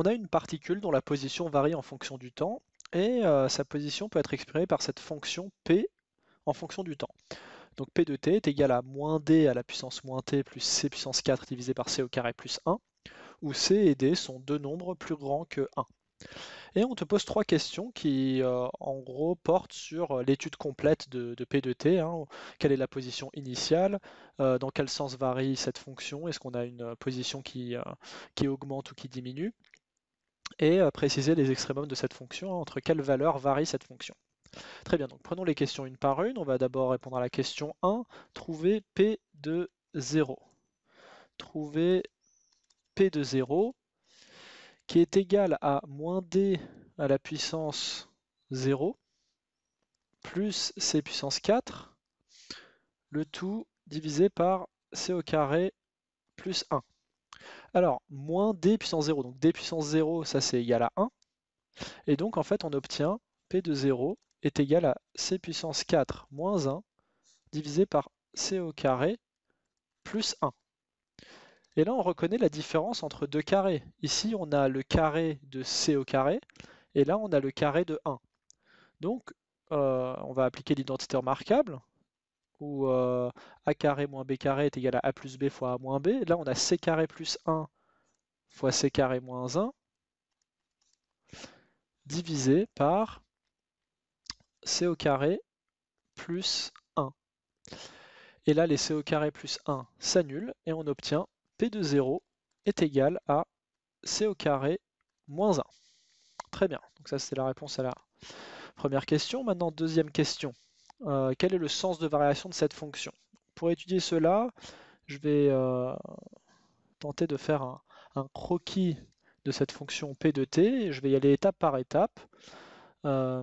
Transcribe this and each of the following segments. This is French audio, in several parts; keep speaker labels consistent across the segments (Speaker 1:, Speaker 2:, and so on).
Speaker 1: On a une particule dont la position varie en fonction du temps, et euh, sa position peut être exprimée par cette fonction P en fonction du temps. Donc P de t est égal à moins d à la puissance moins t plus c puissance 4 divisé par c au carré plus 1, où c et d sont deux nombres plus grands que 1. Et on te pose trois questions qui, euh, en gros, portent sur euh, l'étude complète de, P de t. Hein. Quelle est la position initiale Dans quel sens varie cette fonction Est-ce qu'on a une position qui augmente ou qui diminue et euh, préciser les extrémums de cette fonction, entre quelles valeurs varie cette fonction. Très bien, donc prenons les questions une par une. On va d'abord répondre à la question 1, trouver P de 0. Trouver P de 0 qui est égal à moins D à la puissance 0 plus C puissance 4, le tout divisé par C au carré plus 1. Alors, moins d puissance 0. Donc d puissance 0, ça c'est égal à 1. Et donc en fait, on obtient p de 0 est égal à c puissance 4 moins 1 divisé par c au carré plus 1. Et là, on reconnaît la différence entre deux carrés. Ici, on a le carré de c au carré, et là, on a le carré de 1. Donc, euh, on va appliquer l'identité remarquable, où euh, a carré moins b carré est égal à a plus b fois a moins b. Là, on a c carré plus 1 fois c carré moins 1 divisé par c au carré plus 1. Et là, les c au carré plus 1 s'annulent et on obtient p de 0 est égal à c au carré moins 1. Très bien, donc ça c'est la réponse à la première question. Maintenant, deuxième question. Euh, quel est le sens de variation de cette fonction pour étudier cela, je vais euh, tenter de faire un, croquis de cette fonction p de t. Je vais y aller étape par étape. Euh,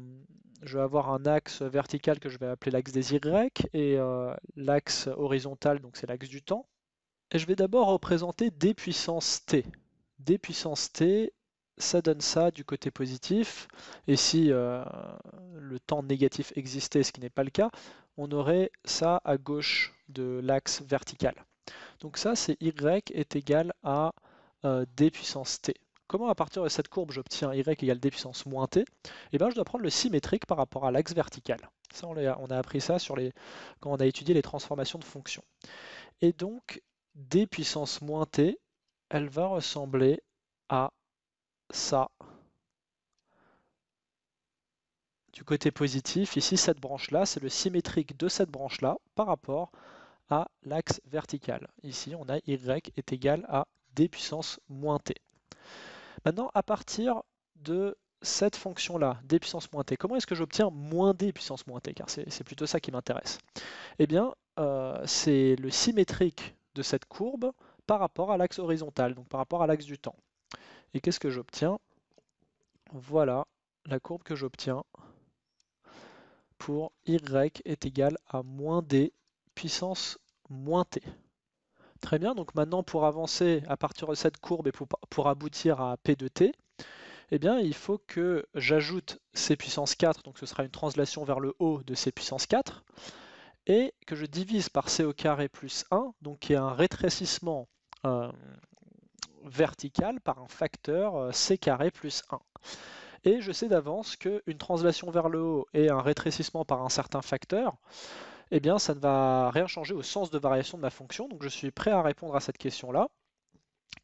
Speaker 1: je vais avoir un axe vertical que je vais appeler l'axe des y et euh, l'axe horizontal, donc c'est l'axe du temps. Et je vais d'abord représenter d puissance t. d puissance t ça donne ça du côté positif. Et si euh, le temps négatif existait, ce qui n'est pas le cas, on aurait ça à gauche de l'axe vertical. Donc ça, c'est y est égal à euh, d puissance t. Comment à partir de cette courbe j'obtiens y égale d puissance moins t Eh bien je dois prendre le symétrique par rapport à l'axe vertical. Ça on a, appris ça quand on a étudié les transformations de fonctions. Et donc d puissance moins t, elle va ressembler à ça du côté positif. Ici, cette branche-là, c'est le symétrique de cette branche-là par rapport à l'axe vertical. Ici, on a y est égal à d puissance moins t. Maintenant, à partir de cette fonction-là, d puissance moins t, comment est-ce que j'obtiens moins d puissance moins t Car c'est plutôt ça qui m'intéresse. Eh bien, euh, c'est le symétrique de cette courbe par rapport à l'axe horizontal, donc par rapport à l'axe du temps. Et qu'est-ce que j'obtiens Voilà la courbe que j'obtiens pour y est égal à moins d puissance moins t. Très bien, donc maintenant pour avancer à partir de cette courbe et pour, pour aboutir à p de t, eh bien il faut que j'ajoute c puissance 4, donc ce sera une translation vers le haut de c puissance 4, et que je divise par c au carré plus 1, donc qui est un rétrécissement euh, verticale par un facteur euh, c carré plus 1. Et je sais d'avance qu'une translation vers le haut et un rétrécissement par un certain facteur, eh bien ça ne va rien changer au sens de variation de ma fonction, donc je suis prêt à répondre à cette question-là.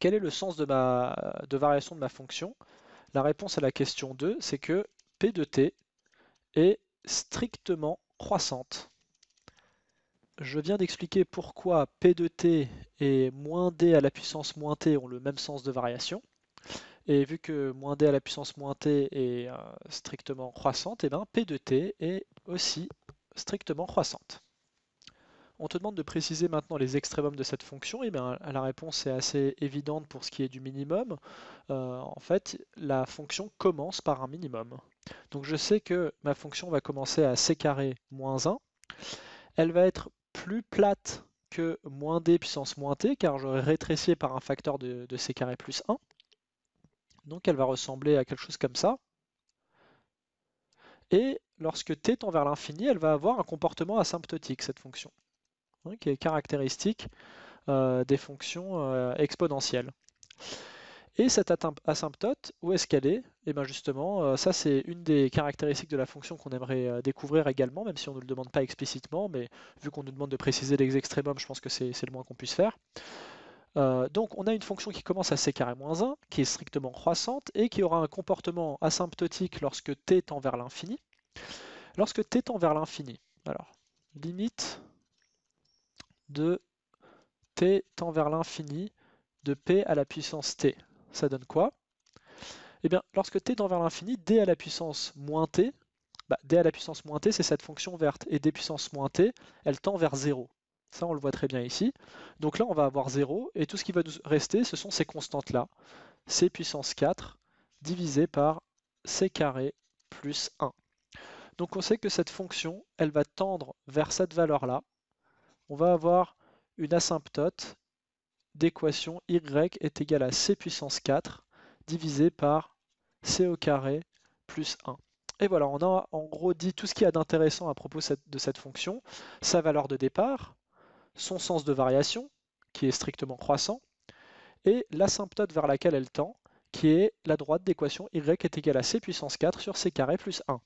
Speaker 1: Quel est le sens de, ma, de variation de ma fonction La réponse à la question 2, c'est que P de t est strictement croissante je viens d'expliquer pourquoi P de t et moins d à la puissance moins t ont le même sens de variation. Et vu que moins d à la puissance moins t est euh, strictement croissante, et eh bien P de t est aussi strictement croissante. On te demande de préciser maintenant les extrémums de cette fonction. Et eh bien la réponse est assez évidente pour ce qui est du minimum. Euh, en fait, la fonction commence par un minimum. Donc je sais que ma fonction va commencer à c moins 1. Elle va être plus plate que moins d puissance moins t, car j'aurais rétrécié par un facteur de, c carré plus 1. Donc elle va ressembler à quelque chose comme ça. Et lorsque t tend vers l'infini, elle va avoir un comportement asymptotique, cette fonction, hein, qui est caractéristique euh, des fonctions euh, exponentielles. Et cette asymptote, où est-ce qu'elle est Et eh bien justement, euh, ça c'est une des caractéristiques de la fonction qu'on aimerait euh, découvrir également, même si on ne le demande pas explicitement, mais vu qu'on nous demande de préciser les extrémums, je pense que c'est le moins qu'on puisse faire. Euh, donc on a une fonction qui commence à c moins 1, qui est strictement croissante, et qui aura un comportement asymptotique lorsque t tend vers l'infini. Lorsque t tend vers l'infini, alors limite de t tend vers l'infini de p à la puissance t ça donne quoi Eh bien, lorsque t tend vers l'infini, d à la puissance moins t, bah, d à la puissance moins t, c'est cette fonction verte, et d puissance moins t, elle tend vers 0. Ça, on le voit très bien ici. Donc là, on va avoir 0, et tout ce qui va nous rester, ce sont ces constantes-là. c puissance 4 divisé par c carré plus 1. Donc on sait que cette fonction, elle va tendre vers cette valeur-là. On va avoir une asymptote d'équation y est égal à c puissance 4 divisé par c au carré plus 1. Et voilà, on a en gros dit tout ce qu'il y a d'intéressant à propos de cette fonction, sa valeur de départ, son sens de variation, qui est strictement croissant, et l'asymptote vers laquelle elle tend, qui est la droite d'équation y est égal à c puissance 4 sur c carré plus 1.